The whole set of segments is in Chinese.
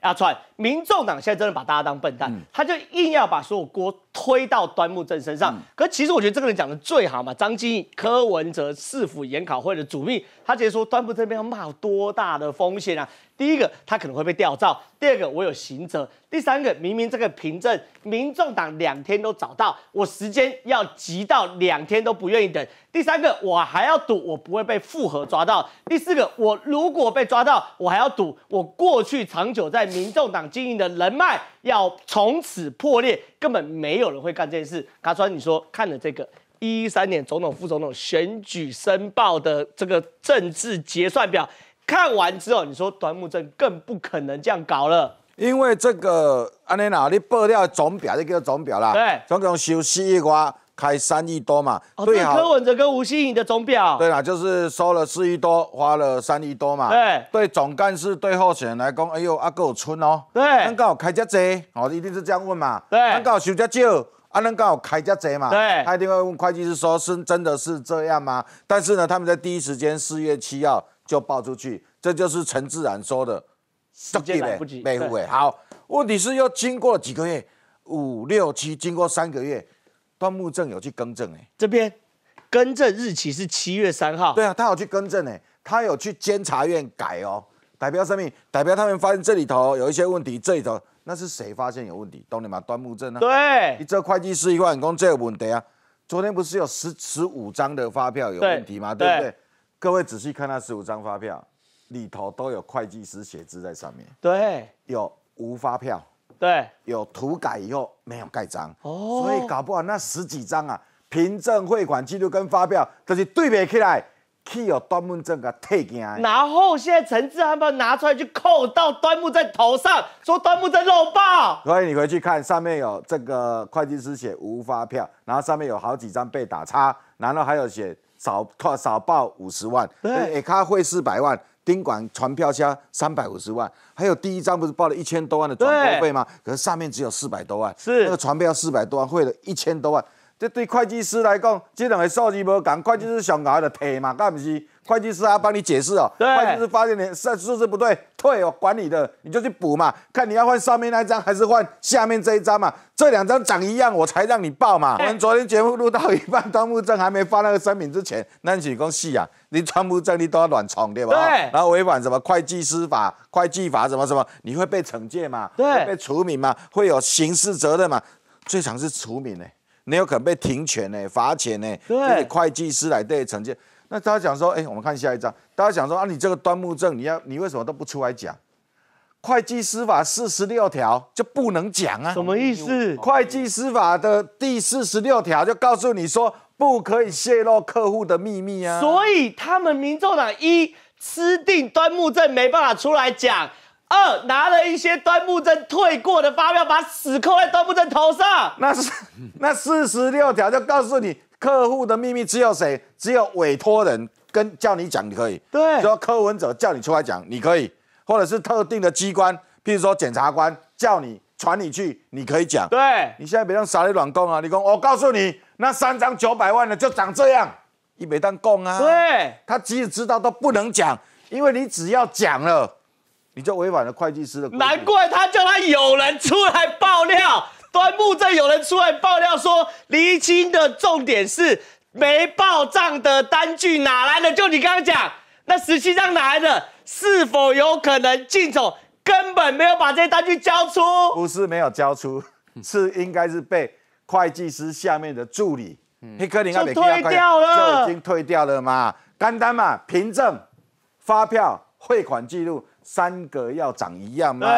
阿川，民众党现在真的把大家当笨蛋，他就硬要把所有锅推到端木正身上。可其实我觉得这个人讲的最好嘛，张经、柯文哲市府研考会的主秘，他直接说端木这边要冒多大的风险啊？第一个，他可能会被调到；第二个，我有刑责；第三个，明明这个凭证，民众党两天都找到，我时间要急到两天都不愿意等；第三个，我还要赌我不会被复核抓到；第四个，我如果被抓到，我还要赌我过去长久在民众党经营的人脉要从此破裂，根本没有人会干这件事。卡川，你说看了这个一一三年总统副总统选举申报的这个政治结算表。看完之后，你说端木镇更不可能这样搞了，因为这个安尼啦，你报料总表，这叫总表啦。对，总共收四亿瓜，开三亿多嘛。哦，这柯文哲跟吴欣颖的总表。对啦，就是收了四亿多，花了三亿多嘛。对，对，总干事对候选人来讲，哎呦，阿哥有春哦。对。能够开只济哦，一定是这样问嘛。对。能够收只少，阿恁搞开只济嘛。对。他一定会问会计师，说是真的是这样吗？但是呢，他们在第一时间四月七号。就报出去，这就是陈自然说的，时间来不及，没户哎。好，问题是又经过几个月，五六七，经过三个月，端木正有去更正哎。这边更正日期是七月三号。对啊，他有去更正哎，他有去监察院改哦。代表上面，代表他们发现这里头有一些问题，这里头那是谁发现有问题？懂你吗？端木正啊。对，你这会计师一万员工这有问题啊？昨天不是有十十五张的发票有问题吗？对不对？各位仔细看那十五张发票，里头都有会计师写字在上面。对，有无发票？对，有涂改以后没有盖章。哦，所以搞不好那十几张啊凭证、汇款记录跟发票都是对比起来，去有端木正的退件。然后现在陈志安把拿出来去扣到端木正头上，说端木正漏报。所以你回去看上面有这个会计师写无发票，然后上面有好几张被打叉，然后还有写。少少报五十万，哎他汇四百万，宾馆传票加三百五十万，还有第一张不是报了一千多万的船告费吗？可是上面只有四百多万，是那个传票四百多万，汇了一千多万。这对会计师来讲，这两个数字没讲，会计师想要了退嘛，干不是？会计师他帮你解释哦，会计师发现你数数字不对，退哦，管你的，你就去补嘛，看你要换上面那一张还是换下面这一张嘛，这两张长一样，我才让你报嘛。我们昨天节目录到一半，端木正还没发那个声明之前，那几公戏啊，你端木正你都要乱闯对吧？对，然后违反什么会计师法、会计法什么什么，你会被惩戒嘛？对，被除名嘛？会有刑事责任嘛？最常是除名诶。你有可能被停权呢，罚钱呢，就得会计师来对惩戒。那大家讲说，哎，我们看下一章。大家讲说啊，你这个端木正，你要你为什么都不出来讲？会计司法四十六条就不能讲啊？什么意思？会计司法的第四十六条就告诉你说，不可以泄露客户的秘密啊。所以他们民众党一吃定端木正，没办法出来讲。二拿了一些端木正退过的发票，把屎扣在端木正头上。那是那四十六条，就告诉你客户的秘密只有谁，只有委托人跟叫你讲，你可以。对，说柯文哲叫你出来讲，你可以，或者是特定的机关，譬如说检察官叫你传你去，你可以讲。对，你现在别让傻人乱供啊！你跟我告诉你，那三张九百万的就长这样，你别当供啊。对，他即使知道都不能讲，因为你只要讲了。你就违反了会计师的。难怪他叫他有人出来爆料，端木正有人出来爆料说，厘清的重点是没报账的单据哪来的？就你刚刚讲那十七张哪来的？是否有可能进总根本没有把这些单据交出？不是没有交出，是应该是被会计师下面的助理，嗯，就退掉了，就已经退掉了嘛，单单嘛凭证、发票、汇款记录。三个要长一样嘛，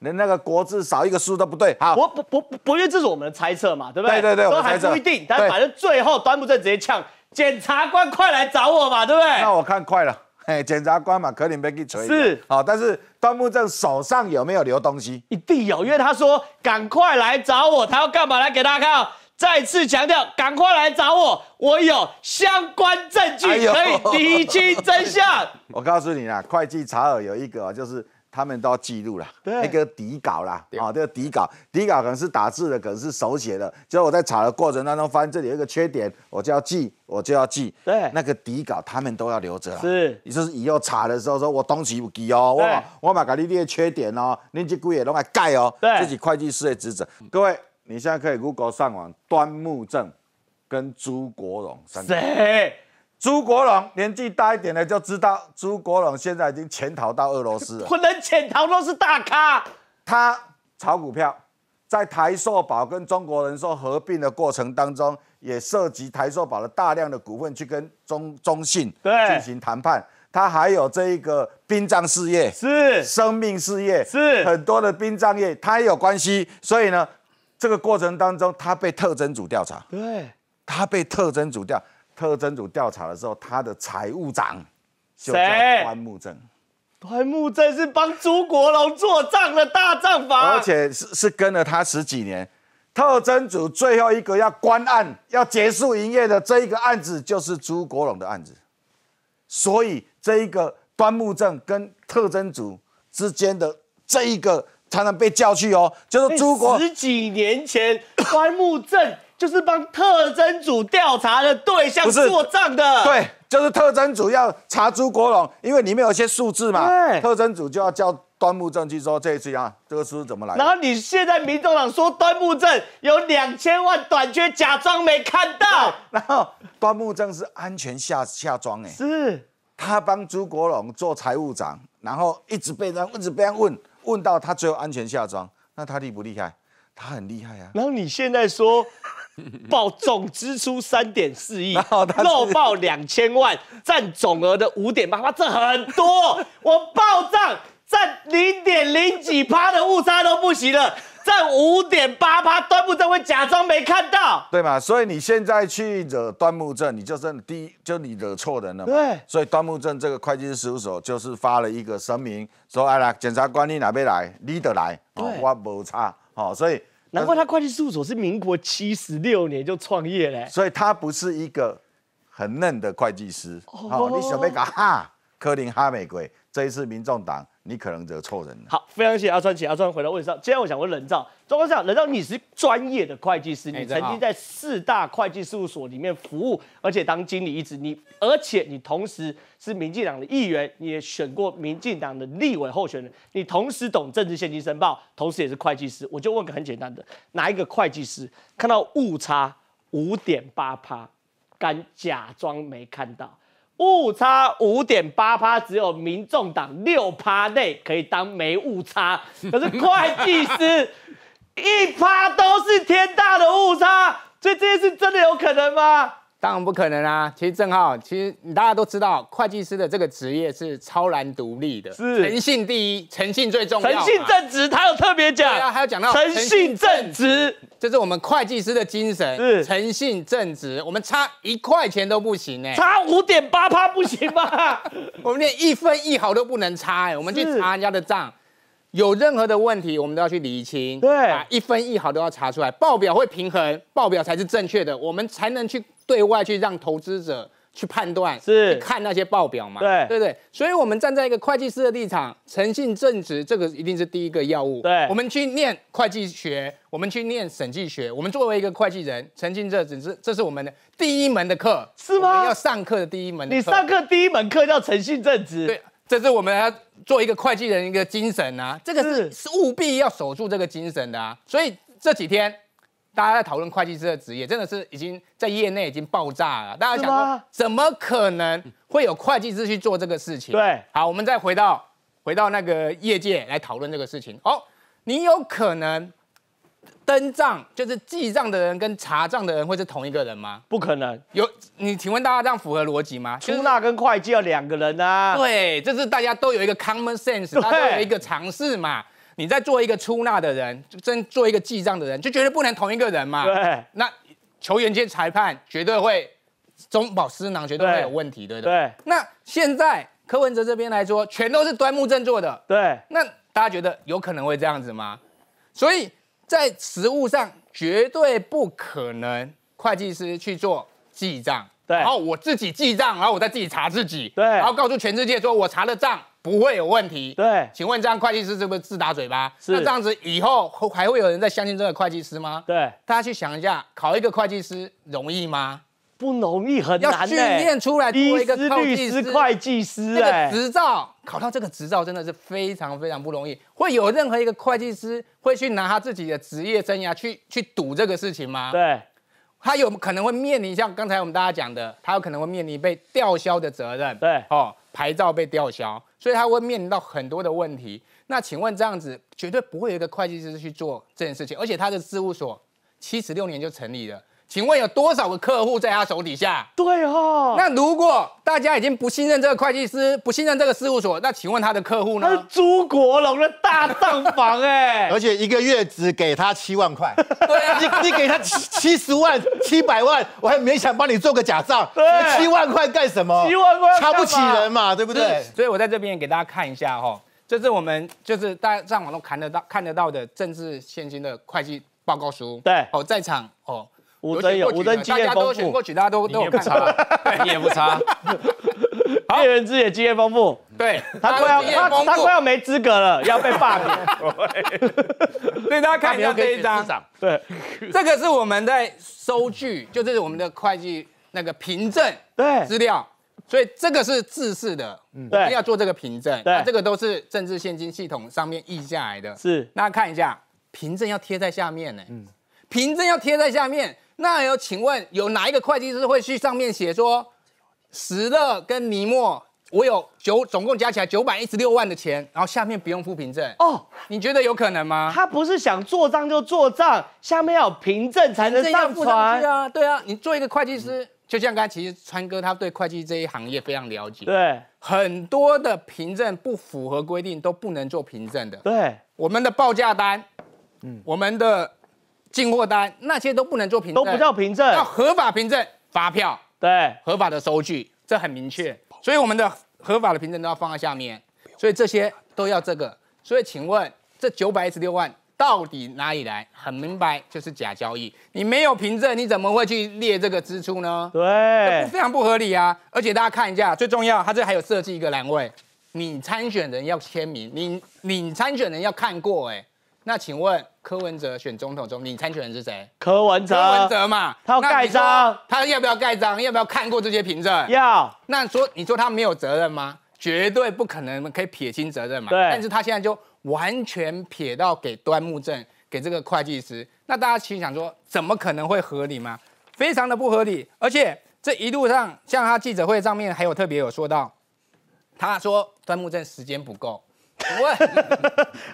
连那个国字少一个数都不对。好，不不不不，因为这是我们的猜测嘛，对不对？对对对，都还不一定。但反正最后端木正直接呛：“检察官快来找我嘛，对不对？”那我看快了，检察官嘛，可能被给锤了。是好，但是端木正手上有没有留东西？一定有，因为他说：“赶快来找我，他要干嘛？”来给大家看啊。再次强调，赶快来找我，我有相关证据可以厘清真相。我告诉你啊，会计查尔有一个，就是他们都要记录了，那个底稿啦，啊，这个底稿，底稿可能是打字的，可能是手写的。就是我在查的过程当中，发现这里有一个缺点，我就要记，我就要记。对，那个底稿他们都要留着。是，也就是以后查的时候，说我东西不记哦，我我把搞了一点缺点哦，年纪贵也拢来盖哦，对，自己会计师的职责，各位。你现在可以 Google 上网，端木正跟朱国荣，谁？朱国荣年纪大一点的就知道，朱国荣现在已经潜逃到俄罗斯。不能潜逃都是大咖。他炒股票，在台塑宝跟中国人寿合并的过程当中，也涉及台塑宝的大量的股份去跟中中信进行谈判。他还有这一个殡葬事业，是生命事业，是很多的殡葬业，他也有关系，所以呢。这个过程当中，他被特征组调查，对，他被特征组调特征组调查的时候，他的财务长就谁？端木正，端木正是帮朱国荣做账的大账房，而且是是跟了他十几年。特征组最后一个要关案、要结束营业的这一个案子，就是朱国荣的案子。所以这一个端木正跟特征组之间的这一个。常常被叫去哦，就是朱国十几年前端 木正就是帮特征组调查的对象做账的，对，就是特征组要查朱国荣，因为里面有些数字嘛，特征组就要叫端木正去说这一次啊，这个数字怎么来的。然后你现在民众党说端木正有两千万短缺，假装没看到。然后端木正是安全下下装哎，是他帮朱国荣做财务长，然后一直被人一直被人问。问到他最后安全下庄，那他厉不厉害？他很厉害啊。然后你现在说，报总支出三点四亿，漏报两千万，占总额的五点八八，这很多。我报账占零点零几趴的误差都不行了。挣五点八趴，端木正会假装没看到，对吗？所以你现在去惹端木正，你就真的第就你惹错人了。对，所以端木正这个会计师事务所就是发了一个声明，说：“哎呀，检察官你哪边来？你的来，我无差。”哦，所以难怪他会计师事务所是民国七十六年就创业嘞，所以他不是一个很嫩的会计师。哦你准备个哈科林哈美鬼，这一次民众党。你可能惹错人。好，非常谢谢阿川，请阿川回到问上。今天我想问人照，钟官上，人造你是专业的会计师，你曾经在四大会计事务所里面服务，而且当经理一直。你，而且你同时是民进党的议员，你也选过民进党的立委候选人。你同时懂政治现金申报，同时也是会计师。我就问个很简单的，哪一个会计师看到误差五点八趴，敢假装没看到？误差五点八趴，只有民众党六趴内可以当没误差，可是会计师一趴都是天大的误差，所以这件事真的有可能吗？当然不可能啊！其实正浩，其实大家都知道，会计师的这个职业是超难独立的，是诚信第一，诚信最重要，诚信正直，他有特别讲，对啊，还有讲到诚信正直，这是我们会计师的精神，是诚信正直，我们差一块钱都不行哎，差五点八趴不行吗？我们连一分一毫都不能差哎，我们去查人家的账，有任何的问题，我们都要去厘清，对，把一分一毫都要查出来，报表会平衡，报表才是正确的，我们才能去。对外去让投资者去判断，是看那些报表嘛？对，对对？所以，我们站在一个会计师的立场，诚信正直，这个一定是第一个要务。对，我们去念会计学，我们去念审计学，我们作为一个会计人，诚信正直，这是我们的第一门的课，是吗？要上课的第一门，你上课第一门课叫诚信正直，对，这是我们要做一个会计人一个精神啊，这个是是务必要守住这个精神的啊。所以这几天。大家在讨论会计师的职业，真的是已经在业内已经爆炸了。大家想说，怎么可能会有会计师去做这个事情？对，好，我们再回到回到那个业界来讨论这个事情。哦，你有可能登账，就是记账的人跟查账的人会是同一个人吗？不可能，有你，请问大家这样符合逻辑吗？出纳跟会计要两个人啊。对，这是大家都有一个 common sense，大家都有一个尝试嘛。你在做一个出纳的人，就真做一个记账的人，就绝对不能同一个人嘛。对。那球员兼裁判绝对会中饱私囊，绝对会有问题，对不对。那现在柯文哲这边来说，全都是端木正做的。对。那大家觉得有可能会这样子吗？所以在实物上绝对不可能会计师去做记账。对。然后我自己记账，然后我再自己查自己。对。然后告诉全世界说我查了账。不会有问题。对，请问这样会计师是不是自打嘴巴？那这样子以后还会有人再相信这个会计师吗？对，大家去想一下，考一个会计师容易吗？不容易，很难。要训练出来，多一个会计师、师、会计师，那个执照考到这个执照真的是非常非常不容易。会有任何一个会计师会去拿他自己的职业生涯去去赌这个事情吗？对，他有可能会面临像刚才我们大家讲的，他有可能会面临被吊销的责任。对，哦，牌照被吊销。所以他会面临到很多的问题。那请问这样子绝对不会有一个会计师去做这件事情，而且他的事务所七十六年就成立了。请问有多少个客户在他手底下？对哦。那如果大家已经不信任这个会计师，不信任这个事务所，那请问他的客户呢？朱国龙的大账房哎，而且一个月只给他七万块。对啊，你你给他七七十万、七百万，我还勉强帮你做个假账，七万块干什么？七万块瞧不起人嘛，对不对？所以我在这边给大家看一下哈，这是我们就是大家上网都看得到、看得到的政治现金的会计报告书。对，哦，在场哦。吴尊有，吴尊经验丰富。过去大家都都不差，你也不差。叶仁之也经验丰富。对，他快要他快要没资格了，要被罢免。对，所以大家看一下这一张。对，这个是我们在收据，就这是我们的会计那个凭证，对，资料。所以这个是正式的，一定要做这个凭证。对，这个都是政治现金系统上面印下来的。是，大家看一下凭证要贴在下面呢。嗯，凭证要贴在下面。那有，请问有哪一个会计师会去上面写说，石乐跟尼莫，我有九，总共加起来九百一十六万的钱，然后下面不用付凭证？哦，你觉得有可能吗？他不是想做账就做账，下面要凭证才能上传啊。对啊，你做一个会计师，就像刚才其实川哥他对会计这一行业非常了解。对，很多的凭证不符合规定都不能做凭证的。对，我们的报价单，嗯，我们的。进货单那些都不能做凭，证，都不叫凭证，要合法凭证，发票，对，合法的收据，这很明确。所以我们的合法的凭证都要放在下面，所以这些都要这个。所以请问这九百一十六万到底哪里来？很明白，就是假交易。你没有凭证，你怎么会去列这个支出呢？对，非常不合理啊。而且大家看一下，最重要，它这还有设计一个栏位，你参选人要签名，你你参选人要看过哎。那请问柯文哲选总统中，你参选人是谁？柯文哲，柯文哲嘛，他要盖章，他要不要盖章？要不要看过这些凭证？要。那说你说他没有责任吗？绝对不可能可以撇清责任嘛。对。但是他现在就完全撇到给端木正，给这个会计师。那大家其实想说，怎么可能会合理吗？非常的不合理。而且这一路上，像他记者会上面还有特别有说到，他说端木正时间不够。问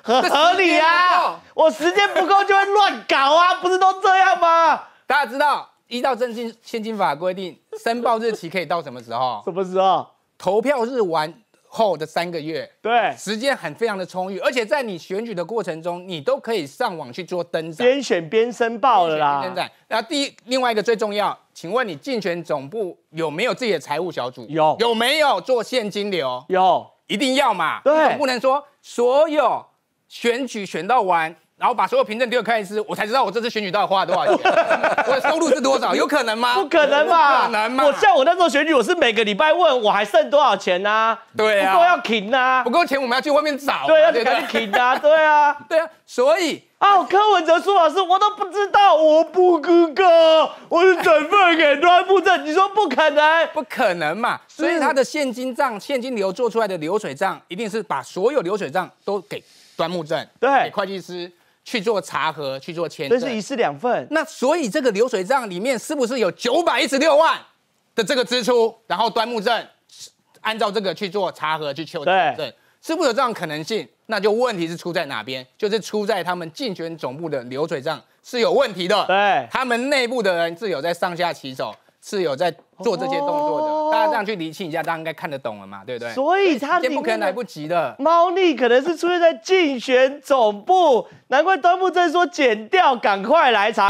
很合理啊！我时间不够就会乱搞啊，不是都这样吗？大家知道依照正金现金法规定，申报日期可以到什么时候？什么时候？投票日完后的三个月。对，时间很非常的充裕，而且在你选举的过程中，你都可以上网去做登载。边选边申报啦。那第另外一个最重要，请问你竞选总部有没有自己的财务小组？有。有没有做现金流？有。一定要嘛？对，总不能说所有选举选到完。然后把所有凭证丢给会计师，我才知道我这次选举到底花了多少，我的收入是多少？有可能吗？不可能嘛？可能吗？我像我那时候选举，我是每个礼拜问我还剩多少钱呐？对啊，不够要停呐，不够钱我们要去外面找，对，要紧停呐，对啊，对啊，所以啊，柯文哲说法是我都不知道，我不知道，我是准备给端木正，你说不可能？不可能嘛？所以他的现金账、现金流做出来的流水账，一定是把所有流水账都给端木正，对，给会计师。去做查核，去做签证，这是一式两份。那所以这个流水账里面是不是有九百一十六万的这个支出？然后端木镇是按照这个去做查核去求证，是不是有这样可能性？那就问题是出在哪边？就是出在他们竞选总部的流水账是有问题的。对，他们内部的人是有在上下其手，是有在做这些动作的。大家这样去厘清一下，大家应该看得懂了嘛，对不对？所以他先不可能来不及的，猫腻可能是出现在竞选总部，难怪端木正说剪掉，赶快来查。